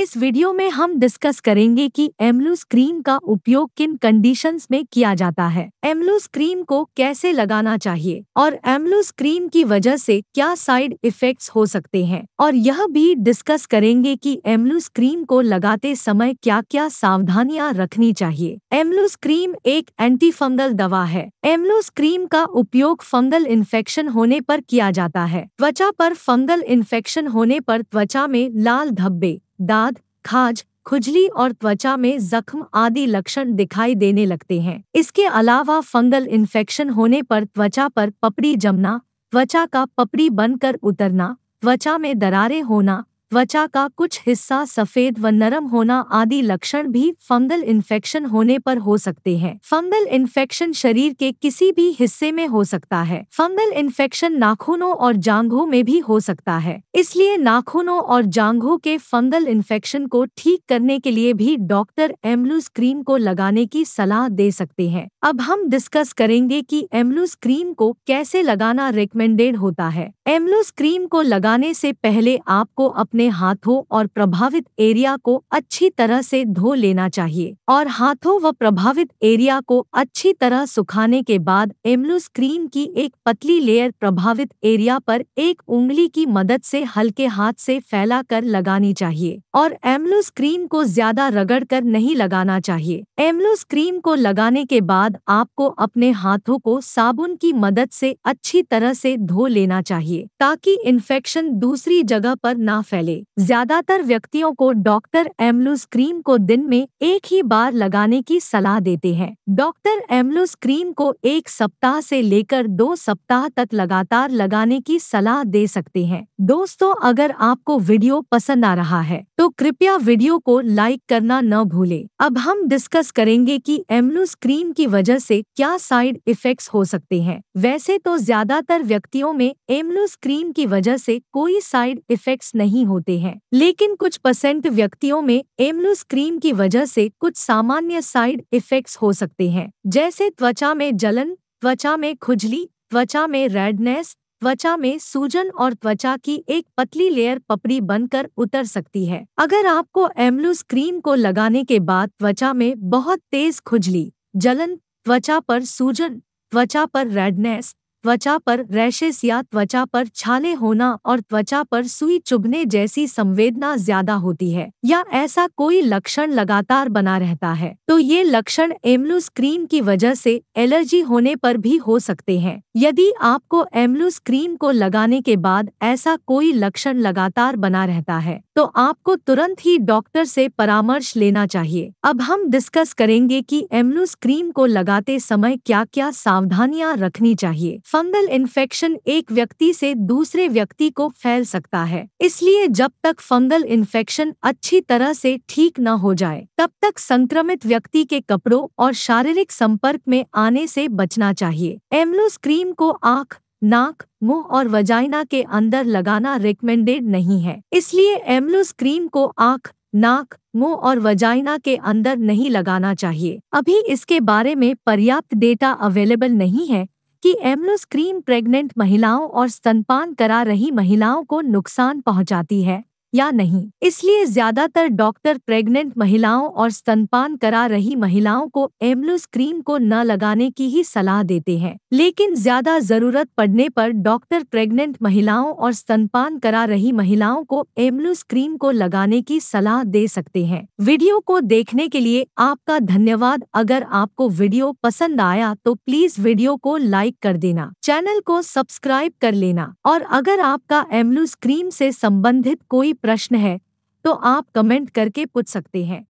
इस वीडियो में हम डिस्कस करेंगे कि एमलू स्क्रीन का उपयोग किन कंडीशंस में किया जाता है एमलू स्क्रीन को कैसे लगाना चाहिए और एमलू स्क्रीन की वजह से क्या साइड इफेक्ट्स हो सकते हैं और यह भी डिस्कस करेंगे कि एमलू स्क्रीन को लगाते समय क्या क्या सावधानियां रखनी चाहिए एमलू स्क्रीन एक एंटी फंगल दवा है एमलू स्क्रीन का उपयोग फंगल इन्फेक्शन होने आरोप किया जाता है त्वचा आरोप फंगल इन्फेक्शन होने आरोप त्वचा में लाल धब्बे दाद खाज खुजली और त्वचा में जख्म आदि लक्षण दिखाई देने लगते हैं इसके अलावा फंगल इन्फेक्शन होने पर त्वचा पर पपड़ी जमना त्वचा का पपड़ी बनकर उतरना त्वचा में दरारें होना त्वचा का कुछ हिस्सा सफेद व नरम होना आदि लक्षण भी फंगल इन्फेक्शन होने पर हो सकते हैं फंगल इन्फेक्शन शरीर के किसी भी हिस्से में हो सकता है फंगल इन्फेक्शन नाखूनों और जांघों में भी हो सकता है इसलिए नाखूनों और जांघों के फंगल इन्फेक्शन को ठीक करने के लिए भी डॉक्टर एम्बलूस क्रीम को लगाने की सलाह दे सकते हैं अब हम डिस्कस करेंगे कि एम्बलूस क्रीम को कैसे लगाना रिकमेंडेड होता है एम्बलूस क्रीम को लगाने से पहले आपको अपने अपने हाथों और प्रभावित एरिया को अच्छी तरह से धो लेना चाहिए और हाथों व प्रभावित एरिया को अच्छी तरह सुखाने के बाद एम्लूस क्रीम की एक पतली लेयर प्रभावित एरिया पर एक उंगली की मदद से हल्के हाथ से फैला कर लगानी चाहिए और एम्लूस क्रीम को ज्यादा रगड़ कर नहीं लगाना चाहिए एम्लूस क्रीम को लगाने के बाद आपको अपने हाथों को साबुन की मदद से अच्छी तरह से धो लेना चाहिए ताकि इन्फेक्शन दूसरी जगह पर ना फैले मिले ज्यादातर व्यक्तियों को डॉक्टर एमलूस क्रीम को दिन में एक ही बार लगाने की सलाह देते हैं डॉक्टर एम्लूज क्रीम को एक सप्ताह से लेकर दो सप्ताह तक लगातार लगाने की सलाह दे सकते हैं दोस्तों अगर आपको वीडियो पसंद आ रहा है तो कृपया वीडियो को लाइक करना न भूलें। अब हम डिस्कस करेंगे कि एमलू क्रीम की वजह से क्या साइड इफेक्ट्स हो सकते हैं वैसे तो ज्यादातर व्यक्तियों में एमलू क्रीम की वजह से कोई साइड इफेक्ट्स नहीं होते हैं लेकिन कुछ परसेंट व्यक्तियों में एमलू क्रीम की वजह से कुछ सामान्य साइड इफेक्ट्स हो सकते हैं जैसे त्वचा में जलन त्वचा में खुजली त्वचा में रेडनेस त्वचा में सूजन और त्वचा की एक पतली लेयर पपड़ी बनकर उतर सकती है अगर आपको एम्लूस क्रीम को लगाने के बाद त्वचा में बहुत तेज खुजली जलन त्वचा पर सूजन त्वचा पर रेडनेस त्वचा पर रैशेस या त्वचा पर छाले होना और त्वचा पर सुई चुभने जैसी संवेदना ज्यादा होती है या ऐसा कोई लक्षण लगातार बना रहता है तो ये लक्षण एम्लूस क्रीम की वजह से एलर्जी होने पर भी हो सकते हैं यदि आपको एम्लूस क्रीम को लगाने के बाद ऐसा कोई लक्षण लगातार बना रहता है तो आपको तुरंत ही डॉक्टर से परामर्श लेना चाहिए अब हम डिस्कस करेंगे कि एम्लूस क्रीम को लगाते समय क्या क्या सावधानियां रखनी चाहिए फंगल इन्फेक्शन एक व्यक्ति से दूसरे व्यक्ति को फैल सकता है इसलिए जब तक फंगल इन्फेक्शन अच्छी तरह से ठीक न हो जाए तब तक संक्रमित व्यक्ति के कपड़ों और शारीरिक संपर्क में आने से बचना चाहिए एम्लोस क्रीम को आँख नाक मुंह और वजाइना के अंदर लगाना रिकमेंडेड नहीं है इसलिए एम्लोस क्रीम को आँख नाक मुंह और वजाइना के अंदर नहीं लगाना चाहिए अभी इसके बारे में पर्याप्त डेटा अवेलेबल नहीं है कि एम्लोस्क्रीन प्रेग्नेंट महिलाओं और स्तनपान करा रही महिलाओं को नुकसान पहुंचाती है या नहीं इसलिए ज्यादातर डॉक्टर प्रेग्नेंट महिलाओं और स्तनपान करा रही महिलाओं को एम्लूस क्रीम को न लगाने की ही सलाह देते हैं लेकिन ज्यादा जरूरत पड़ने पर डॉक्टर प्रेग्नेंट महिलाओं और स्तनपान करा रही महिलाओं को एम्लूस क्रीम को लगाने की सलाह दे सकते हैं वीडियो को देखने के लिए आपका धन्यवाद अगर आपको वीडियो पसंद आया तो प्लीज वीडियो को लाइक कर देना चैनल को सब्सक्राइब कर लेना और अगर आपका एम्लूस क्रीम से संबंधित कोई प्रश्न है तो आप कमेंट करके पूछ सकते हैं